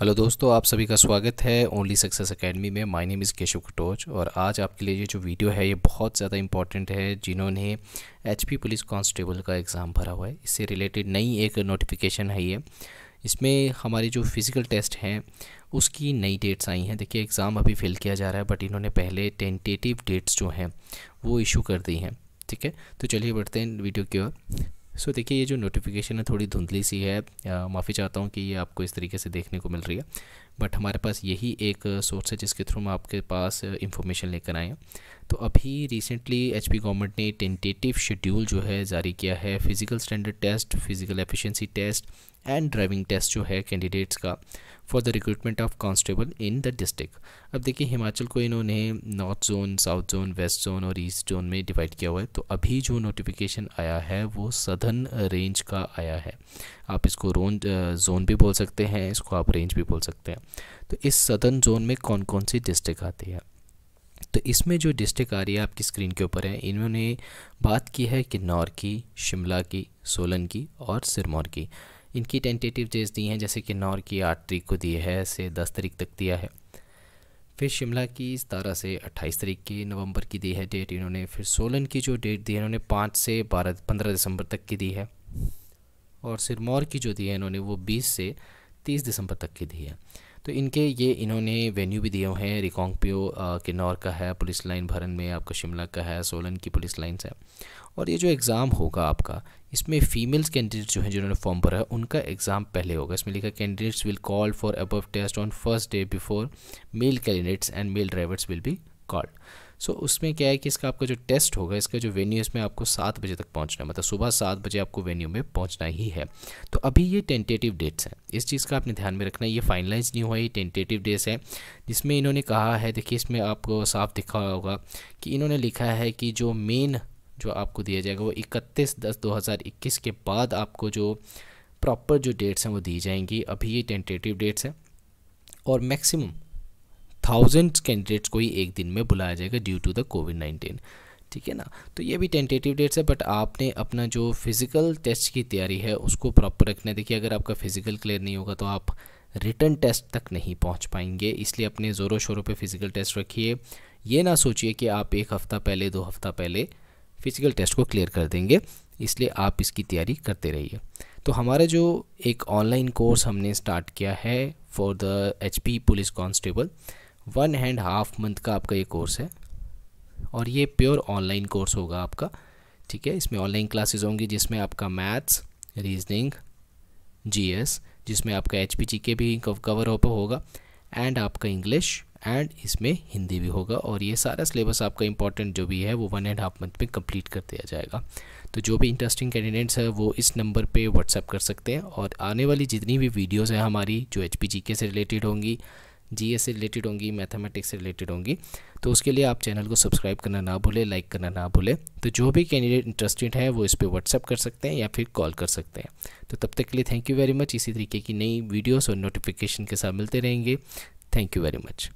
hello दोस्तों आप सभी का स्वागत है ओनली सक्सेस एकेडमी में my name is Keshav Katoch और आज आपके लिए ये जो वीडियो है ये बहुत ज़्यादा इंपॉर्टेंट है जिन्होंने एचपी पुलिस कांस्टेबल का एग्ज़ाम भरा हुआ है इससे रिलेटेड नई एक नोटिफिकेशन है ये इसमें हमारी जो फ़िज़िकल टेस्ट हैं उसकी नई डेट्स आई हैं देखिए एग्ज़ाम अभी फिल किया जा रहा है बट इन्होंने पहले टेंटेटिव डेट्स जो हैं वो इशू कर दी हैं ठीक है तो चलिए बढ़ते हैं वीडियो की ओर सो देखिए ये जो नोटिफिकेशन है थोड़ी धुंधली सी है माफ़ी चाहता हूँ कि ये आपको इस तरीके से देखने को मिल रही है बट हमारे पास यही एक सोर्स है जिसके थ्रू हम आपके पास इंफॉर्मेशन लेकर आए हैं तो अभी रिसेंटली एच गवर्नमेंट ने टेंटेटिव शेड्यूल जो है जारी किया है physical standard test physical efficiency test and driving test जो है कैंडिडेट्स का for the recruitment of constable in the district अब देखिए हिमाचल को इन्होंने north zone south zone west zone और ईस्ट जोन में डिवाइड किया हुआ है तो अभी जो नोटिफिकेशन आया है वो सदर्न रेंज का आया है आप इसको रोन जोन भी बोल सकते हैं इसको आप रेंज भी बोल सकते हैं तो इस सदर्न जोन में कौन कौन सी डिस्ट्रिक्ट आती है तो इसमें जो डिस्ट्रिक्ट आ रही है आपकी स्क्रीन के ऊपर है इन्होंने बात की है किन्नौर की शिमला की सोलन की और सिरमौर की इनकी टेंटेटिव डेज दी हैं जैसे किन्नौर की आठ तरीक को दी है से दस तारीख तक दिया है फिर शिमला की सतारह से अट्ठाईस तारीख की नवंबर की दी है डेट इन्होंने फिर सोलन की जो डेट दी है इन्होंने पाँच से बारह पंद्रह दिसंबर तक की दी है और सिरमौर की जो दी है इन्होंने वो बीस से तीस दिसंबर तक की दी है तो इनके ये इन्होंने वेन्यू भी दिए हुए हैं रिकोंगपियो किन्नौर का है पुलिस लाइन भरन में आपका शिमला का है सोलन की पुलिस लाइन्स है और ये जो एग्ज़ाम होगा आपका इसमें फीमेल्स कैंडिडेट्स जो हैं जिन्होंने फॉर्म भरा है उनका एग्ज़ाम पहले होगा इसमें लिखा candidates will call for above test on first day before male candidates and male drivers will be called so so, उसमें क्या है कि इसका आपका जो टेस्ट होगा इसका जो वेन्यू इसमें आपको सात बजे तक पहुंचना है मतलब सुबह सात बजे आपको वेन्यू में पहुंचना ही है तो अभी ये टेंटेटिव डेट्स हैं इस चीज़ का आपने ध्यान में रखना है ये फाइनलाइज नहीं हुआ ये टेंटेटिव डेट्स हैं जिसमें इन्होंने कहा है देखिए इसमें आपको साफ दिखा होगा कि इन्होंने लिखा है कि जो मेन जो आपको दिया जाएगा वो इकतीस दस दो हज़ार इक्कीस के बाद आपको जो प्रॉपर जो डेट्स हैं वो दी जाएंगी अभी ये टेंटेटिव डेट्स हैं और मैक्सिमम थाउजेंड कैंडिडेट्स को ही एक दिन में बुलाया जाएगा due to the covid nineteen ठीक है ना तो ये भी टेंटेटिव डेट्स है बट आपने अपना जो फिज़िकल टेस्ट की तैयारी है उसको प्रॉपर रखना है देखिए अगर आपका फिज़िकल क्लियर नहीं होगा तो आप रिटर्न टेस्ट तक नहीं पहुंच पाएंगे इसलिए अपने ज़ोरों शोरों पे फिज़िकल टेस्ट रखिए ये ना सोचिए कि आप एक हफ़्ता पहले दो हफ़्ता पहले फिज़िकल टेस्ट को क्लियर कर देंगे इसलिए आप इसकी तैयारी करते रहिए तो हमारा जो एक ऑनलाइन कोर्स हमने स्टार्ट किया है for the H police constable one and half month का आपका ये कोर्स है और ये प्योर ऑनलाइन कोर्स होगा आपका ठीक है इसमें ऑनलाइन क्लासेस होंगी जिसमें आपका मैथ्स रीजनिंग जीएस जिसमें आपका एच पी के भी कवर हो होगा एंड आपका इंग्लिश एंड इसमें हिंदी भी होगा और ये सारा सिलेबस आपका इंपॉर्टेंट जो भी है वो वन एंड हाफ मंथ में कंप्लीट कर दिया जाएगा तो जो भी इंटरेस्टिंग कैंडिडेट्स है वो इस नंबर पे व्हाट्सअप कर सकते हैं और आने वाली जितनी भी वीडियोस हैं हमारी जो एच पी के से रिलेटेड होंगी जीएस से रिलेटेड होंगी मैथमेटिक्स से रिलेटेड होंगी तो उसके लिए आप चैनल को सब्सक्राइब करना ना भूलें लाइक करना ना भूलें तो जो भी कैंडिडेट इंटरेस्टेड है वो इस पर व्हाट्सअप कर सकते हैं या फिर कॉल कर सकते हैं तो तब तक के लिए थैंक यू वेरी मच इसी तरीके की नई वीडियोज़ और नोटिफिकेशन के साथ मिलते रहेंगे थैंक यू वेरी मच